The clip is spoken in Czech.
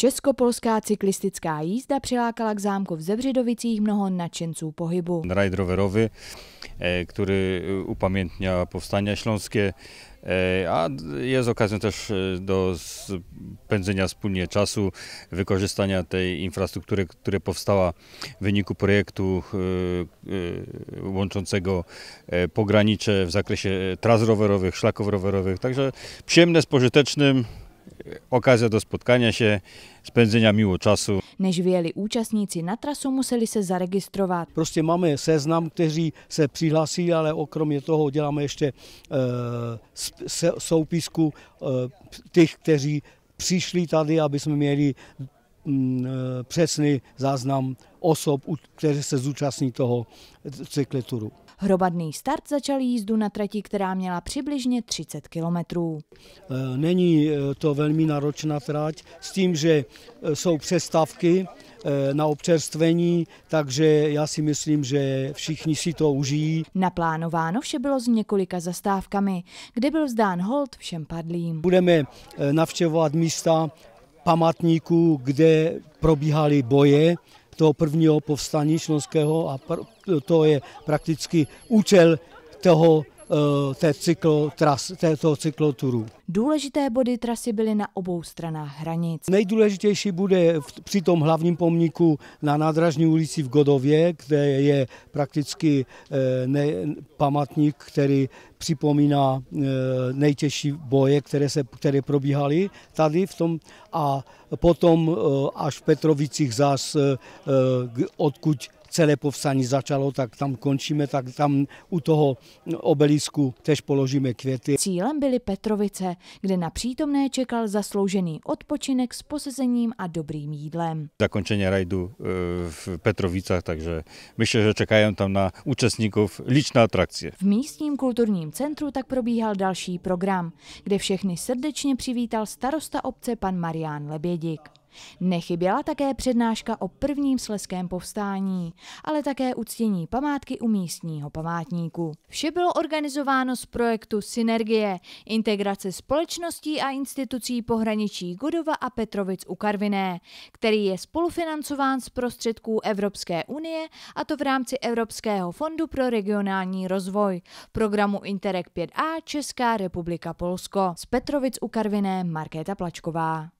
Českopolská cyklistická jízda přilákala k zámku v Zebřidovicích mnoho nadšenců pohybu. Rajd rowerowy, eh, który eh, upamiętnia powstania śląskie, eh, a jest okazją też do spędzenia wspólnie czasu, wykorzystania tej infrastruktury, która powstała w wyniku projektu łączącego pogranicze w zakresie tras rowerowych, szlaków rowerowych. Także przyjemne z pożytecznym, okazja do spotkania się, spędzenia miło czasu. Než vyjeli účastníci na trasu, museli se zaregistrovat. Prostě máme seznam, kteří se přihlásí, ale okromě toho děláme ještě e, soupisku e, těch, kteří přišli tady, aby jsme měli Mm, eh, přesný záznam osob, které se zúčastní toho cykleturu. Hrobadný start začal jízdu na trati, která měla přibližně 30 kilometrů. Eh, není eh, to velmi náročná trať s tím, že jsou přestavky na občerstvení, takže já si myslím, že všichni si to užijí. Naplánováno vše bylo s několika zastávkami, kde byl vzdán hold všem padlým. Budeme navštěvovat místa, památníků, kde probíhaly boje toho prvního povstání Šlonského a to je prakticky účel toho Eh, té cyklo, tras, této cykloturu. Důležité body trasy byly na obou stranách hranic. Nejdůležitější bude při tom hlavním pomníku na nádražní ulici v Godově, kde je prakticky eh, ne, památník, který připomíná eh, nejtěžší boje, které, se, které probíhaly tady v tom a potom až v Petrovicích zas, odkud celé povstání začalo, tak tam končíme, tak tam u toho obelisku tež položíme květy. Cílem byly Petrovice, kde na přítomné čekal zasloužený odpočinek s posezením a dobrým jídlem. Zakončení rajdu eh, v Petrovicách, takže myslím, že čekají tam na účastníků ličná atrakce. V místním kulturním centru tak probíhal další program, kde všechny srdečně přivítal starosta obce pan Marián Lebědik. Nechyběla také přednáška o prvním sleském povstání, ale také uctění památky u místního památníku. Vše bylo organizováno z projektu Synergie, integrace společností a institucí pohraničí Godova a Petrovic u Karviné, který je spolufinancován z prostředků Evropské unie a to v rámci Evropského fondu pro regionální rozvoj, programu Interreg 5a Česká republika Polsko. Z Petrovic u Karviné Markéta Plačková.